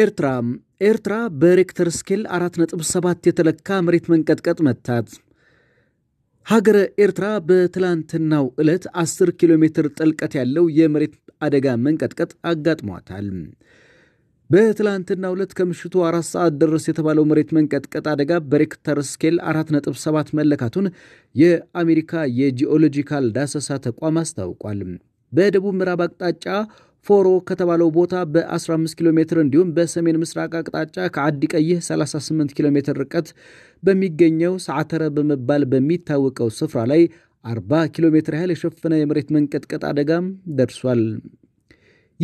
ኤርትራ ኤርትራ በሬክተር ስኬል 4.7 የተለካ መሬት መንቀጥቀጥ መታት። ሀገረ ኤርትራ በትላንትናው ዕለት 10 ኪሎ ሜትር ጥልቀት ያለው የመሬት አደጋ መንቀጥቀጥ አጋጥሟታል። በትላንትና ሁለት ከምሽቱ አራት ሰዓት ድረስ የተባለው መሬት መንቀጥቀጥ አደጋ በሬክተር ስኬል 4.7 መለካቱን የአሜሪካ የጂኦሎጂካል ዳሰሳ ተቋም አስታውቋል። በደቡብ ምዕራብ አቅጣጫ ፎሮ ከተባለው ቦታ በ15 ኪሎ ሜትር እንዲሁም በሰሜን ምስራቅ አቅጣጫ ከአዲ ቀይህ 38 ኪሎ ሜትር ርቀት በሚገኘው ሰዓተረ በመባል በሚታወቀው ስፍራ ላይ 40 ኪሎ ሜትር ያህል የሸፈነ የመሬት መንቀጥቀጥ አደጋም ደርሷል።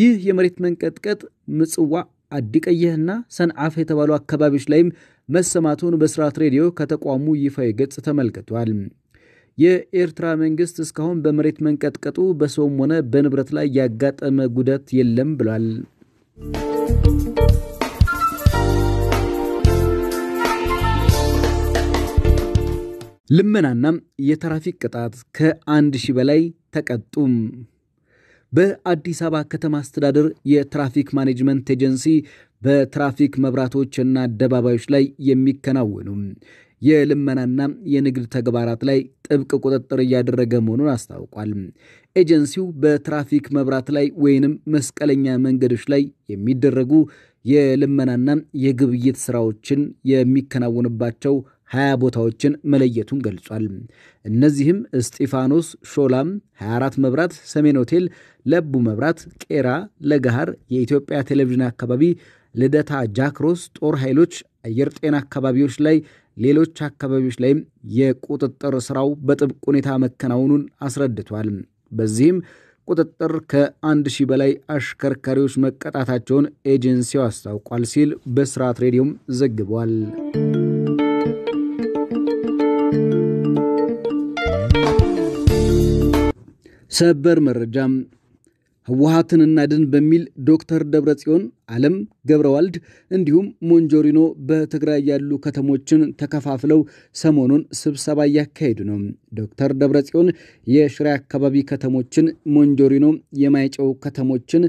ይህ የመሬት መንቀጥቀጥ ምጽዋ አዲቀየህና ሰንዓፈ የተባሉ አካባቢዎች ላይም መሰማቱን በስርዓት ሬዲዮ ከተቋሙ ይፋዊ ገጽ ተመልክቷል። የኤርትራ መንግስት እስካሁን በመሬት መንቀጥቀጡ በሰውም ሆነ በንብረት ላይ ያጋጠመ ጉዳት የለም ብሏል። ልመናና የትራፊክ ቅጣት ከአንድ ሺህ በላይ ተቀጡም። በአዲስ አበባ ከተማ አስተዳደር የትራፊክ ማኔጅመንት ኤጀንሲ በትራፊክ መብራቶች እና አደባባዮች ላይ የሚከናወኑ የልመናና የንግድ ተግባራት ላይ ጥብቅ ቁጥጥር እያደረገ መሆኑን አስታውቋል። ኤጀንሲው በትራፊክ መብራት ላይ ወይንም መስቀለኛ መንገዶች ላይ የሚደረጉ የልመናና የግብይት ስራዎችን የሚከናወንባቸው ሀያ ቦታዎችን መለየቱን ገልጿል። እነዚህም እስጢፋኖስ፣ ሾላም፣ 24 መብራት፣ ሰሜን ሆቴል፣ ለቡ መብራት፣ ቄራ፣ ለገሃር፣ የኢትዮጵያ ቴሌቪዥን አካባቢ፣ ልደታ፣ ጃክሮስ፣ ጦር ኃይሎች፣ አየር ጤና አካባቢዎች ላይ ሌሎች አካባቢዎች ላይም የቁጥጥር ስራው በጥብቅ ሁኔታ መከናወኑን አስረድቷል። በዚህም ቁጥጥር ከአንድ ሺህ በላይ አሽከርካሪዎች መቀጣታቸውን ኤጀንሲው አስታውቋል ሲል በስርዓት ሬዲዮም ዘግቧል። ሰበር መረጃ ህወሀትን እናድን በሚል ዶክተር ደብረጽዮን አለም ገብረዋልድ እንዲሁም ሞንጆሪኖ በትግራይ ያሉ ከተሞችን ተከፋፍለው ሰሞኑን ስብሰባ እያካሄዱ ነው። ዶክተር ደብረጽዮን የሽሬ አካባቢ ከተሞችን፣ ሞንጆሪኖ የማይጨው ከተሞችን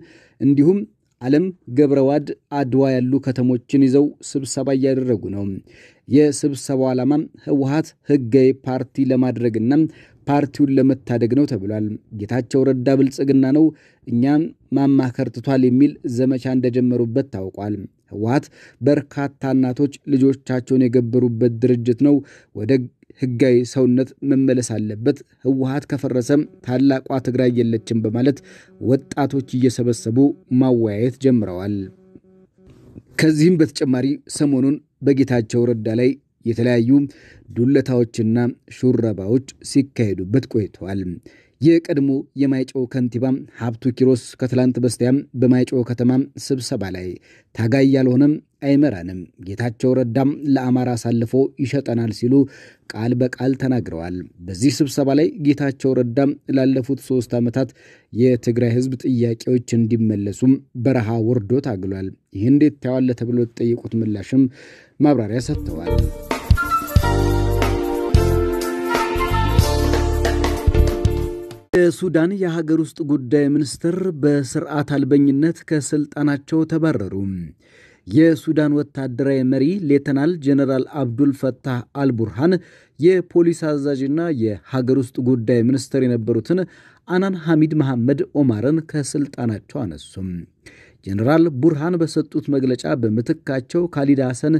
እንዲሁም አለም ገብረዋድ አድዋ ያሉ ከተሞችን ይዘው ስብሰባ እያደረጉ ነው። የስብሰባው ዓላማ ህወሀት ህጋዊ ፓርቲ ለማድረግና ፓርቲውን ለመታደግ ነው ተብሏል። ጌታቸው ረዳ ብልጽግና ነው እኛም ማማከር ትቷል የሚል ዘመቻ እንደጀመሩበት ታውቋል። ህወሓት በርካታ እናቶች ልጆቻቸውን የገበሩበት ድርጅት ነው። ወደ ህጋዊ ሰውነት መመለስ አለበት። ህወሓት ከፈረሰም ታላቋ ትግራይ የለችም በማለት ወጣቶች እየሰበሰቡ ማወያየት ጀምረዋል። ከዚህም በተጨማሪ ሰሞኑን በጌታቸው ረዳ ላይ የተለያዩ ዱለታዎችና ሹረባዎች ሲካሄዱበት ቆይተዋል። የቀድሞ የማይጨው ከንቲባ ሀብቱ ኪሮስ ከትላንት በስቲያም በማይጨው ከተማ ስብሰባ ላይ ታጋይ ያልሆነም አይመራንም፣ ጌታቸው ረዳም ለአማራ አሳልፎ ይሸጠናል ሲሉ ቃል በቃል ተናግረዋል። በዚህ ስብሰባ ላይ ጌታቸው ረዳም ላለፉት ሶስት ዓመታት የትግራይ ሕዝብ ጥያቄዎች እንዲመለሱም በረሃ ወርዶ ታግሏል፣ ይህ እንዴት ታያዋለህ ተብሎ የተጠየቁት ምላሽም ማብራሪያ ሰጥተዋል። የሱዳን የሀገር ውስጥ ጉዳይ ሚኒስትር በስርዓት አልበኝነት ከስልጣናቸው ተባረሩ። የሱዳን ወታደራዊ መሪ ሌተናል ጀነራል አብዱል ፈታህ አልቡርሃን የፖሊስ አዛዥና የሀገር ውስጥ ጉዳይ ሚኒስትር የነበሩትን አናን ሐሚድ መሐመድ ኦማርን ከስልጣናቸው አነሱም። ጀነራል ቡርሃን በሰጡት መግለጫ በምትካቸው ካሊድ ሐሰን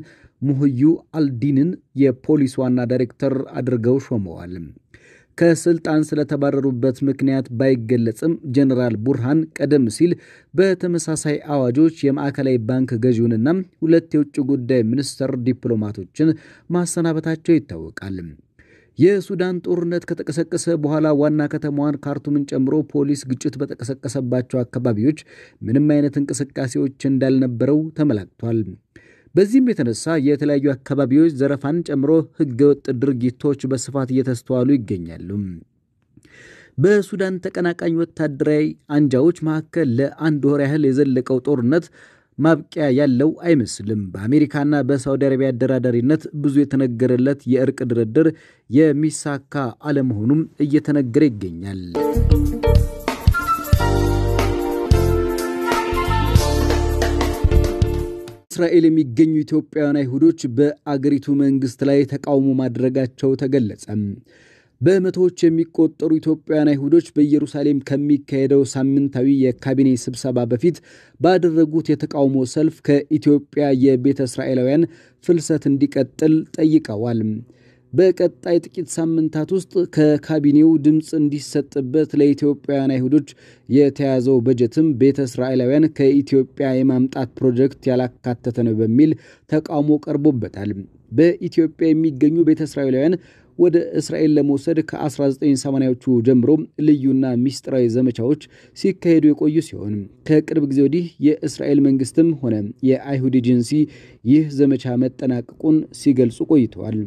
ሙህዩ አልዲንን የፖሊስ ዋና ዳይሬክተር አድርገው ሾመዋል። ከስልጣን ስለተባረሩበት ምክንያት ባይገለጽም ጀኔራል ቡርሃን ቀደም ሲል በተመሳሳይ አዋጆች የማዕከላዊ ባንክ ገዢውንና ሁለት የውጭ ጉዳይ ሚኒስተር ዲፕሎማቶችን ማሰናበታቸው ይታወቃል። የሱዳን ጦርነት ከተቀሰቀሰ በኋላ ዋና ከተማዋን ካርቱምን ጨምሮ ፖሊስ ግጭት በተቀሰቀሰባቸው አካባቢዎች ምንም አይነት እንቅስቃሴዎች እንዳልነበረው ተመላክቷል። በዚህም የተነሳ የተለያዩ አካባቢዎች ዘረፋን ጨምሮ ህገወጥ ድርጊቶች በስፋት እየተስተዋሉ ይገኛሉ። በሱዳን ተቀናቃኝ ወታደራዊ አንጃዎች መካከል ለአንድ ወር ያህል የዘለቀው ጦርነት ማብቂያ ያለው አይመስልም። በአሜሪካና በሳውዲ አረቢያ አደራዳሪነት ብዙ የተነገረለት የእርቅ ድርድር የሚሳካ አለመሆኑም እየተነገረ ይገኛል። በእስራኤል የሚገኙ ኢትዮጵያውያን አይሁዶች በአገሪቱ መንግሥት ላይ ተቃውሞ ማድረጋቸው ተገለጸ። በመቶዎች የሚቆጠሩ ኢትዮጵያውያን አይሁዶች በኢየሩሳሌም ከሚካሄደው ሳምንታዊ የካቢኔ ስብሰባ በፊት ባደረጉት የተቃውሞ ሰልፍ ከኢትዮጵያ የቤተ እስራኤላውያን ፍልሰት እንዲቀጥል ጠይቀዋል። በቀጣይ ጥቂት ሳምንታት ውስጥ ከካቢኔው ድምፅ እንዲሰጥበት ለኢትዮጵያውያን አይሁዶች የተያዘው በጀትም ቤተ እስራኤላውያን ከኢትዮጵያ የማምጣት ፕሮጀክት ያላካተተ ነው በሚል ተቃውሞ ቀርቦበታል። በኢትዮጵያ የሚገኙ ቤተ እስራኤላውያን ወደ እስራኤል ለመውሰድ ከ1980ዎቹ ጀምሮ ልዩና ሚስጥራዊ ዘመቻዎች ሲካሄዱ የቆዩ ሲሆን ከቅርብ ጊዜ ወዲህ የእስራኤል መንግስትም ሆነ የአይሁድ ኤጀንሲ ይህ ዘመቻ መጠናቀቁን ሲገልጹ ቆይተዋል።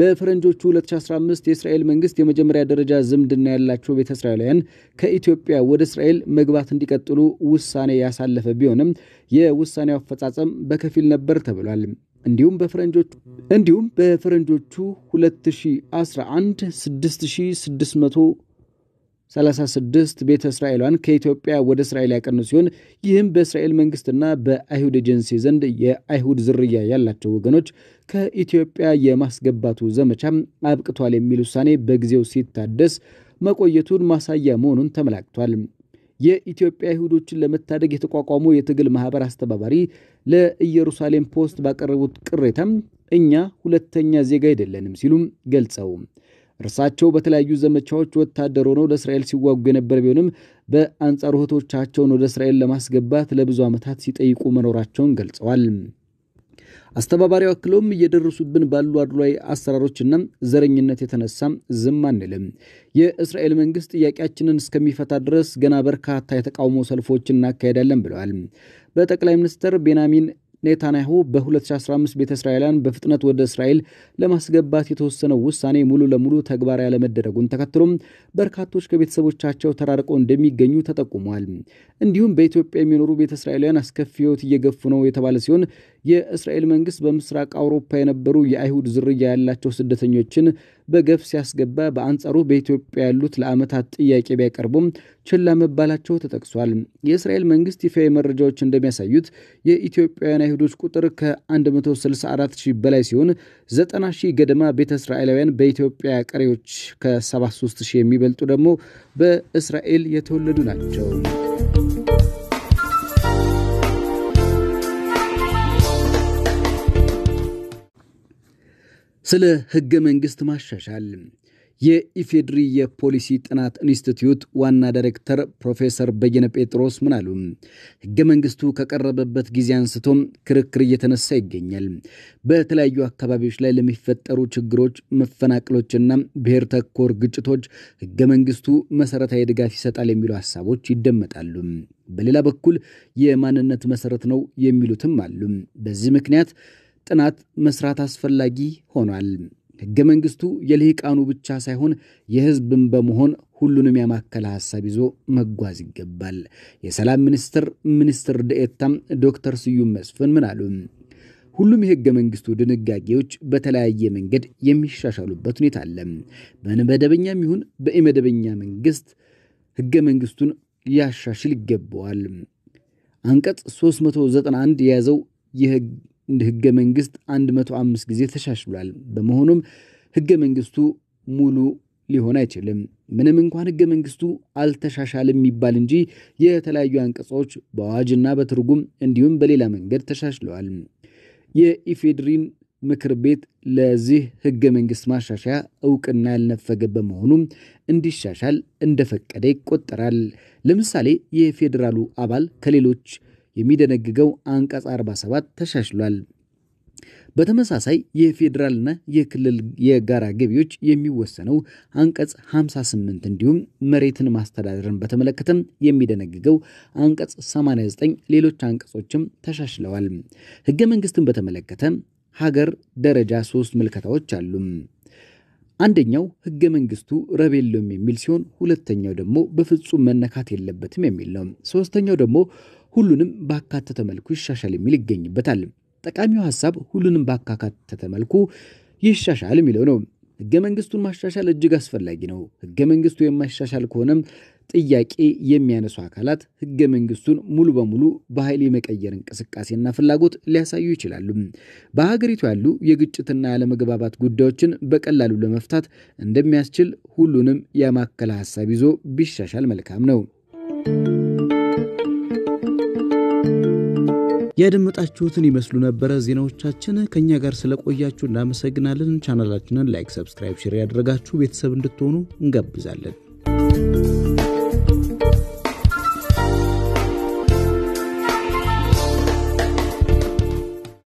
በፈረንጆቹ 2015 የእስራኤል መንግስት የመጀመሪያ ደረጃ ዝምድና ያላቸው ቤተ እስራኤላውያን ከኢትዮጵያ ወደ እስራኤል መግባት እንዲቀጥሉ ውሳኔ ያሳለፈ ቢሆንም የውሳኔው አፈጻጸም በከፊል ነበር ተብሏል። እንዲሁም በፈረንጆቹ እንዲሁም በፈረንጆቹ 2011 6600 36 ቤተ እስራኤሏን ከኢትዮጵያ ወደ እስራኤል ያቀኑ ሲሆን ይህም በእስራኤል መንግስትና በአይሁድ ኤጀንሲ ዘንድ የአይሁድ ዝርያ ያላቸው ወገኖች ከኢትዮጵያ የማስገባቱ ዘመቻ አብቅቷል የሚል ውሳኔ በጊዜው ሲታደስ መቆየቱን ማሳያ መሆኑን ተመላክቷል። የኢትዮጵያ አይሁዶችን ለመታደግ የተቋቋሙ የትግል ማህበር አስተባባሪ ለኢየሩሳሌም ፖስት ባቀረቡት ቅሬታም እኛ ሁለተኛ ዜጋ አይደለንም ሲሉም ገልጸው እርሳቸው በተለያዩ ዘመቻዎች ወታደር ሆነው ለእስራኤል ሲዋጉ የነበረ ቢሆንም በአንጻሩ እህቶቻቸውን ወደ እስራኤል ለማስገባት ለብዙ ዓመታት ሲጠይቁ መኖራቸውን ገልጸዋል። አስተባባሪው አክለውም እየደረሱብን ባሉ አድሏዊ አሰራሮችና ዘረኝነት የተነሳ ዝም አንልም። የእስራኤል መንግስት ጥያቄያችንን እስከሚፈታ ድረስ ገና በርካታ የተቃውሞ ሰልፎች እናካሄዳለን ብለዋል። በጠቅላይ ሚኒስትር ቤንያሚን ኔታንያሁ በ2015 ቤተ እስራኤላውያን በፍጥነት ወደ እስራኤል ለማስገባት የተወሰነው ውሳኔ ሙሉ ለሙሉ ተግባራዊ ያለመደረጉን ተከትሎም በርካቶች ከቤተሰቦቻቸው ተራርቀው እንደሚገኙ ተጠቁሟል። እንዲሁም በኢትዮጵያ የሚኖሩ ቤተ እስራኤላውያን አስከፊ ሕይወት እየገፉ ነው የተባለ ሲሆን የእስራኤል መንግስት በምስራቅ አውሮፓ የነበሩ የአይሁድ ዝርያ ያላቸው ስደተኞችን በገፍ ሲያስገባ፣ በአንጻሩ በኢትዮጵያ ያሉት ለዓመታት ጥያቄ ቢያቀርቡም ችላ መባላቸው ተጠቅሷል። የእስራኤል መንግስት ይፋዊ መረጃዎች እንደሚያሳዩት የኢትዮጵያውያን አይሁዶች ቁጥር ከ164 ሺህ በላይ ሲሆን 90 ሺህ ገደማ ቤተ እስራኤላውያን በኢትዮጵያ፣ ቀሪዎች ከ73 ሺህ የሚበልጡ ደግሞ በእስራኤል የተወለዱ ናቸው። ስለ ሕገ መንግሥት ማሻሻል የኢፌድሪ የፖሊሲ ጥናት ኢንስቲትዩት ዋና ዳይሬክተር ፕሮፌሰር በየነ ጴጥሮስ ምን አሉ? ህገ መንግስቱ ከቀረበበት ጊዜ አንስቶ ክርክር እየተነሳ ይገኛል። በተለያዩ አካባቢዎች ላይ ለሚፈጠሩ ችግሮች፣ መፈናቅሎችና ብሔር ተኮር ግጭቶች ህገ መንግስቱ መሰረታዊ ድጋፍ ይሰጣል የሚሉ ሀሳቦች ይደመጣሉ። በሌላ በኩል የማንነት መሰረት ነው የሚሉትም አሉ። በዚህ ምክንያት ጥናት መስራት አስፈላጊ ሆኗል። ሕገ መንግሥቱ የልሂቃኑ ብቻ ሳይሆን የሕዝብን በመሆን ሁሉንም ያማከለ ሐሳብ ይዞ መጓዝ ይገባል። የሰላም ሚኒስትር ሚኒስትር ደኤታም ዶክተር ስዩም መስፍን ምን አሉ? ሁሉም የሕገ መንግሥቱ ድንጋጌዎች በተለያየ መንገድ የሚሻሻሉበት ሁኔታ አለ። በመደበኛም ይሁን በኢመደበኛ መንግስት ሕገ መንግሥቱን ያሻሽል ይገባዋል። አንቀጽ 391 የያዘው ህገ መንግስት 105 ጊዜ ተሻሽሏል። በመሆኑም ህገ መንግስቱ ሙሉ ሊሆን አይችልም። ምንም እንኳን ህገ መንግስቱ አልተሻሻለም የሚባል እንጂ የተለያዩ አንቀጾች በአዋጅና በትርጉም እንዲሁም በሌላ መንገድ ተሻሽለዋል። የኢፌድሪን ምክር ቤት ለዚህ ህገ መንግስት ማሻሻያ እውቅና ያልነፈገ በመሆኑም እንዲሻሻል እንደፈቀደ ይቆጠራል። ለምሳሌ የፌዴራሉ አባል ከሌሎች የሚደነግገው አንቀጽ 47 ተሻሽሏል። በተመሳሳይ የፌዴራልና የክልል የጋራ ገቢዎች የሚወሰነው አንቀጽ 58 እንዲሁም መሬትን ማስተዳደርን በተመለከተም የሚደነግገው አንቀጽ 89 ሌሎች አንቀጾችም ተሻሽለዋል። ሕገ መንግስትን በተመለከተ ሀገር ደረጃ ሶስት ምልከታዎች አሉ። አንደኛው ህገ መንግስቱ ረብ የለውም የሚል ሲሆን ሁለተኛው ደግሞ በፍጹም መነካት የለበትም የሚል ነው። ሶስተኛው ደግሞ ሁሉንም ባካተተ መልኩ ይሻሻል የሚል ይገኝበታል። ጠቃሚው ሀሳብ ሁሉንም ባካተተ መልኩ ይሻሻል የሚለው ነው። ህገ መንግስቱን ማሻሻል እጅግ አስፈላጊ ነው። ህገ መንግስቱ የማይሻሻል ከሆነም ጥያቄ የሚያነሱ አካላት ህገ መንግስቱን ሙሉ በሙሉ በኃይል የመቀየር እንቅስቃሴና ፍላጎት ሊያሳዩ ይችላሉ። በሀገሪቱ ያሉ የግጭትና ያለመግባባት ጉዳዮችን በቀላሉ ለመፍታት እንደሚያስችል ሁሉንም ያማከለ ሀሳብ ይዞ ቢሻሻል መልካም ነው። ያደመጣችሁትን ይመስሉ ነበረ ዜናዎቻችን። ከእኛ ጋር ስለቆያችሁ እናመሰግናለን። ቻናላችንን ላይክ፣ ሰብስክራይብ፣ ሼር ያደረጋችሁ ቤተሰብ እንድትሆኑ እንጋብዛለን።